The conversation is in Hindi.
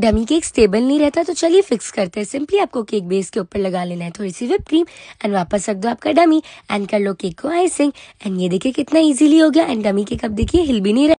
डमी केक स्टेबल नहीं रहता तो चलिए फिक्स करते हैं सिंपली आपको केक बेस के ऊपर लगा लेना है थोड़ी सी विप क्रीम एंड वापस रख दो आपका डमी एंड कर लो केक को आइसिंग एंड ये देखिए कितना इजीली हो गया एंड डमी केक अब देखिए हिल भी नहीं रहा